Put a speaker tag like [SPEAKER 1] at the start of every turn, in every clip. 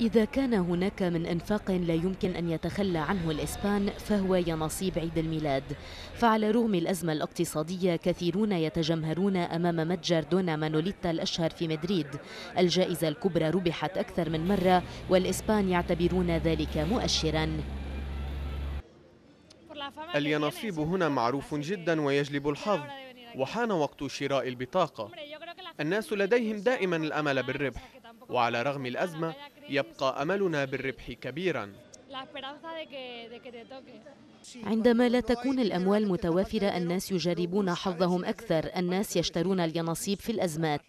[SPEAKER 1] إذا كان هناك من إنفاق لا يمكن أن يتخلى عنه الإسبان فهو ينصيب عيد الميلاد فعلى رغم الأزمة الاقتصادية كثيرون يتجمهرون أمام متجر دونا مانوليتا الأشهر في مدريد الجائزة الكبرى ربحت أكثر من مرة والإسبان يعتبرون ذلك مؤشراً اليناصيب هنا معروف جدا ويجلب الحظ وحان وقت شراء البطاقة الناس لديهم دائما الأمل بالربح وعلى رغم الأزمة يبقى أملنا بالربح كبيرا عندما لا تكون الأموال متوافرة الناس يجربون حظهم أكثر الناس يشترون اليانصيب في الأزمات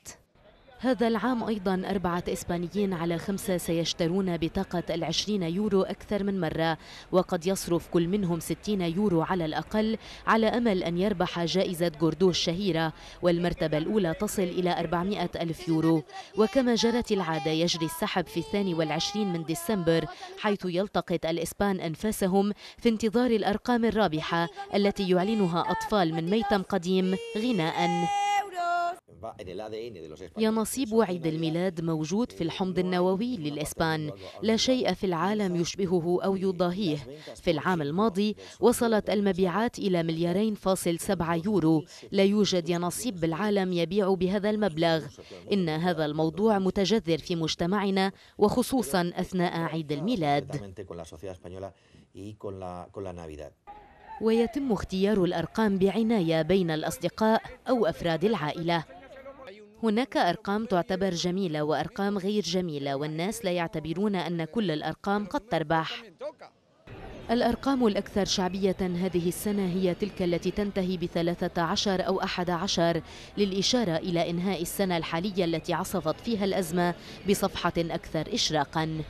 [SPEAKER 1] هذا العام أيضا أربعة إسبانيين على خمسة سيشترون بطاقة العشرين يورو أكثر من مرة وقد يصرف كل منهم ستين يورو على الأقل على أمل أن يربح جائزة جوردو الشهيرة والمرتبة الأولى تصل إلى 400 ألف يورو وكما جرت العادة يجري السحب في الثاني والعشرين من ديسمبر حيث يلتقط الإسبان أنفاسهم في انتظار الأرقام الرابحة التي يعلنها أطفال من ميتم قديم غناءً يا يعني نصيب عيد الميلاد موجود في الحمض النووي للإسبان لا شيء في العالم يشبهه أو يضاهيه في العام الماضي وصلت المبيعات إلى مليارين فاصل سبعة يورو لا يوجد ينصيب بالعالم يبيع بهذا المبلغ إن هذا الموضوع متجذر في مجتمعنا وخصوصا أثناء عيد الميلاد ويتم اختيار الأرقام بعناية بين الأصدقاء أو أفراد العائلة هناك أرقام تعتبر جميلة وأرقام غير جميلة والناس لا يعتبرون أن كل الأرقام قد تربح الأرقام الأكثر شعبية هذه السنة هي تلك التي تنتهي بثلاثة عشر أو أحد عشر للإشارة إلى إنهاء السنة الحالية التي عصفت فيها الأزمة بصفحة أكثر إشراقاً